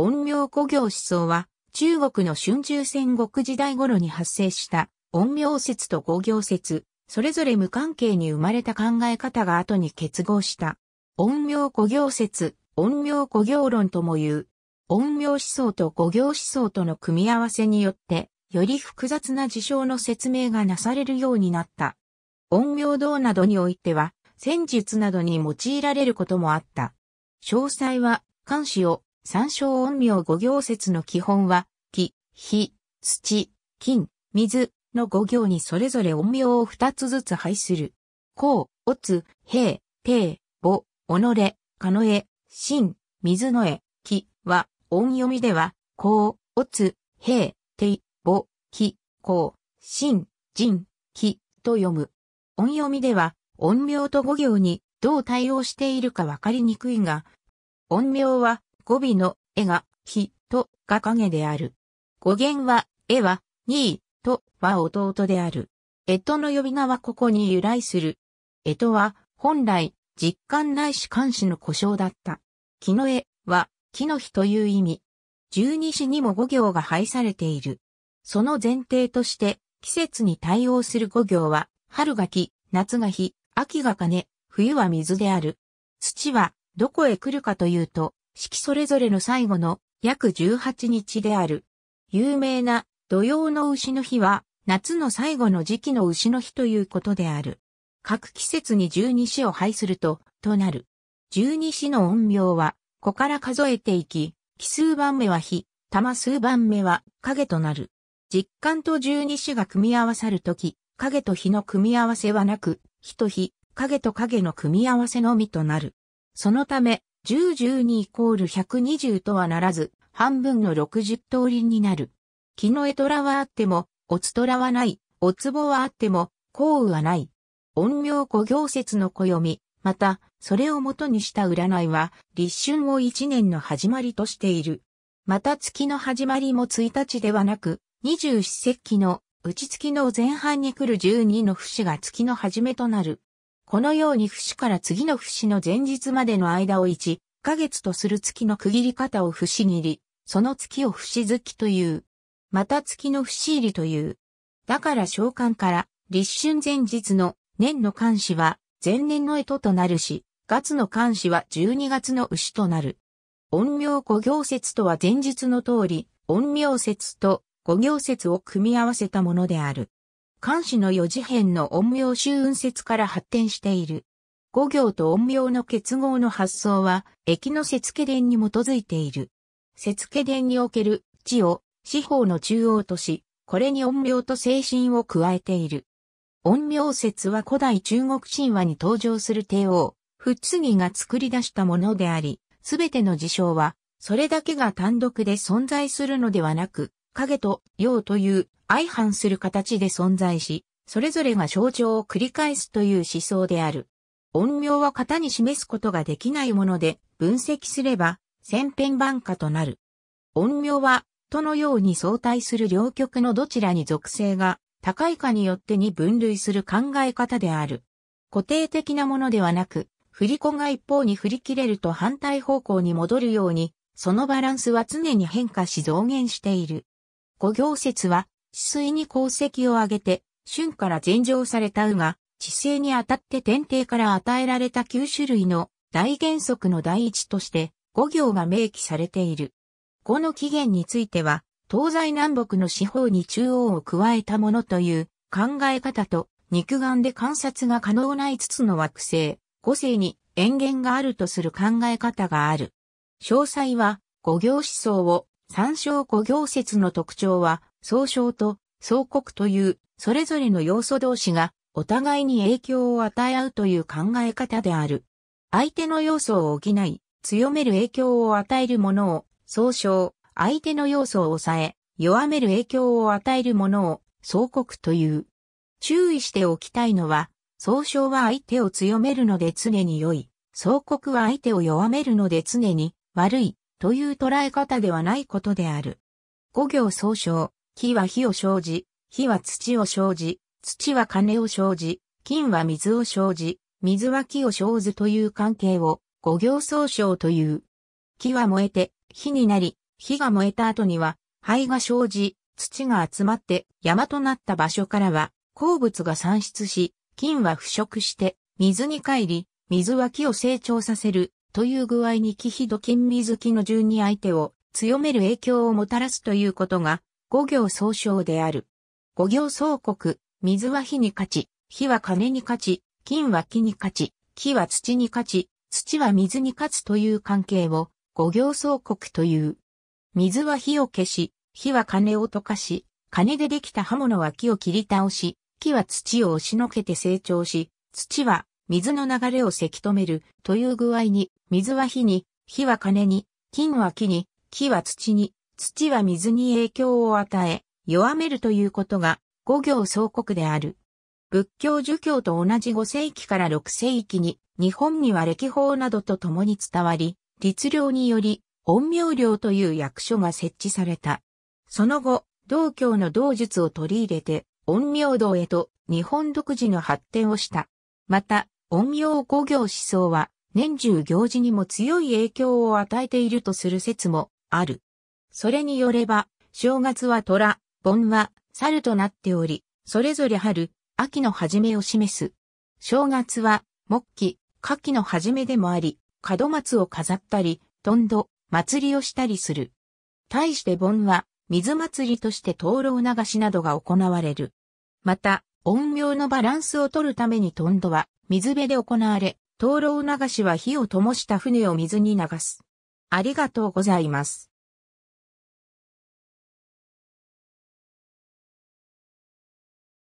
陰陽古行思想は、中国の春秋戦国時代頃に発生した陰陽説と五行説、それぞれ無関係に生まれた考え方が後に結合した。陰陽古行説、陰陽古行論とも言う。陰陽思想と五行思想との組み合わせによって、より複雑な事象の説明がなされるようになった。陰陽道などにおいては、戦術などに用いられることもあった。詳細は、漢詩を三章音名五行説の基本は、木、火、土、金、水の五行にそれぞれ音名を二つずつ配する。甲、おつ、平、平、母、おのれ、かのえ、しん、水のえ、き、は、音読みでは、こう、おつ、へい、てい、ぼ、き、こう、しん、じん、き、と読む。音読みでは、音名と語行にどう対応しているかわかりにくいが、音名は語尾の絵が、ひ、と、が影である。語源は、絵は、にい、と、は弟である。えとの呼び名はここに由来する。えとは、本来、実感ないし監視の故障だった。木の絵は、木の日という意味。十二支にも五行が配されている。その前提として、季節に対応する五行は、春が木、夏が日、秋が金、冬は水である。土は、どこへ来るかというと、式それぞれの最後の約18日である。有名な土曜の牛の日は夏の最後の時期の牛の日ということである。各季節に十二支を配すると、となる。十二支の音量は、子から数えていき、奇数番目は日、玉数番目は影となる。実感と十二支が組み合わさるとき、影と日の組み合わせはなく、日と日、影と影の組み合わせのみとなる。そのため、10、12イコール120とはならず、半分の60通りになる。木の絵虎はあっても、おつ虎はない、おつぼはあっても、幸雨はない。音名古行説の暦、また、それをもとにした占いは、立春を一年の始まりとしている。また月の始まりも1日ではなく、二十四節気の内月の前半に来る十二の節が月の始めとなる。このように節から次の節の前日までの間を1ヶ月とする月の区切り方を節切り、その月を節月という。また月の節入りという。だから召喚から立春前日の年の監視は前年の干ととなるし、月の監視は12月の牛となる。音名五行説とは前日の通り、音名説と五行説を組み合わせたものである。漢詩の四字編の陰陽集運説から発展している。五行と陰陽の結合の発想は、駅の節家伝に基づいている。節家伝における地を四方の中央とし、これに陰陽と精神を加えている。陰陽説は古代中国神話に登場する帝王、仏次が作り出したものであり、すべての事象は、それだけが単独で存在するのではなく、影と陽という相反する形で存在し、それぞれが象徴を繰り返すという思想である。音名は型に示すことができないもので、分析すれば、千変万化となる。音名は、とのように相対する両極のどちらに属性が高いかによってに分類する考え方である。固定的なものではなく、振り子が一方に振り切れると反対方向に戻るように、そのバランスは常に変化し増減している。五行説は、治水に功績を挙げて、春から禅上されたうが、地勢にあたって天帝から与えられた9種類の大原則の第一として、五行が明記されている。五の起源については、東西南北の四方に中央を加えたものという考え方と、肉眼で観察が可能な5つの惑星、五星に塩原があるとする考え方がある。詳細は、五行思想を参照五行説の特徴は、総称と総国という、それぞれの要素同士が、お互いに影響を与え合うという考え方である。相手の要素を補い、強める影響を与えるものを、総称、相手の要素を抑え、弱める影響を与えるものを、総国という。注意しておきたいのは、総称は相手を強めるので常に良い。総国は相手を弱めるので常に悪いという捉え方ではないことである。五行総称、木は火を生じ、火は土を生じ、土は金を生じ、金は水を生じ、水は木を生ずという関係を五行総称という。木は燃えて火になり、火が燃えた後には灰が生じ、土が集まって山となった場所からは鉱物が産出し、金は腐食して水に帰り、水は木を成長させるという具合にキヒド金水木の順に相手を強める影響をもたらすということが、五行総称である。五行総国、水は火に勝ち、火は金に勝ち、金は木に勝ち、木は土に勝ち、土は水に勝つという関係を、五行総国という。水は火を消し、火は金を溶かし、金でできた刃物は木を切り倒し、木は土を押しのけて成長し、土は水の流れをせき止めるという具合に水は火に、火は金に、金は木に、木は土に、土は水に影響を与え、弱めるということが、五行総国である。仏教儒教と同じ五世紀から六世紀に、日本には歴法などと共に伝わり、律令により、陰陽令という役所が設置された。その後、道教の道術を取り入れて、陰陽道へと日本独自の発展をした。また、陰陽五行思想は、年中行事にも強い影響を与えているとする説もある。それによれば、正月は虎、盆は猿となっており、それぞれ春、秋の始めを示す。正月は、木期、夏季の始めでもあり、門松を飾ったり、とんど、祭りをしたりする。対して盆は、水祭りとして灯籠流しなどが行われる。また、音量のバランスを取るためにとんどは水辺で行われ、灯籠流しは火を灯した船を水に流す。ありがとうございます。